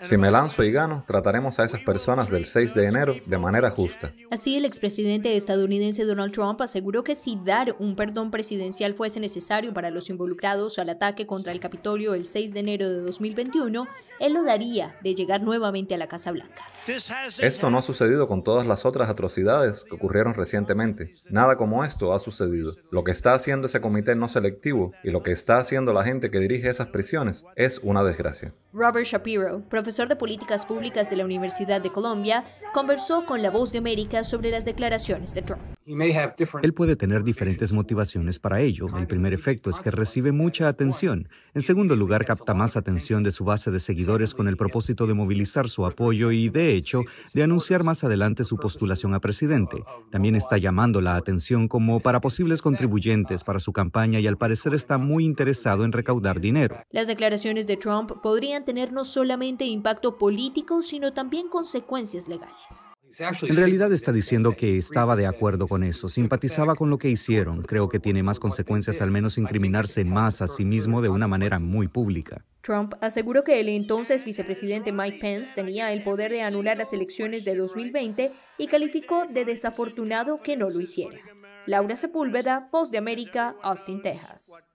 Si me lanzo y gano, trataremos a esas personas del 6 de enero de manera justa. Así, el expresidente estadounidense Donald Trump aseguró que si dar un perdón presidencial fuese necesario para los involucrados al ataque contra el Capitolio el 6 de enero de 2021, él lo daría de llegar nuevamente a la Casa Blanca. Esto no ha sucedido con todas las otras atrocidades que ocurrieron recientemente. Nada como esto ha sucedido. Lo que está haciendo ese comité no selectivo y lo que está haciendo la gente que dirige esas prisiones es una desgracia. Robert Shapiro, profesor de políticas públicas de la Universidad de Colombia, conversó con La Voz de América sobre las declaraciones de Trump. Él puede tener diferentes motivaciones para ello. El primer efecto es que recibe mucha atención. En segundo lugar, capta más atención de su base de seguidores con el propósito de movilizar su apoyo y, de hecho, de anunciar más adelante su postulación a presidente. También está llamando la atención como para posibles contribuyentes para su campaña y al parecer está muy interesado en recaudar dinero. Las declaraciones de Trump podrían tener no solamente impacto político, sino también consecuencias legales. En realidad está diciendo que estaba de acuerdo con eso, simpatizaba con lo que hicieron. Creo que tiene más consecuencias al menos incriminarse más a sí mismo de una manera muy pública. Trump aseguró que el entonces vicepresidente Mike Pence tenía el poder de anular las elecciones de 2020 y calificó de desafortunado que no lo hiciera. Laura Sepúlveda, Post de América, Austin, Texas.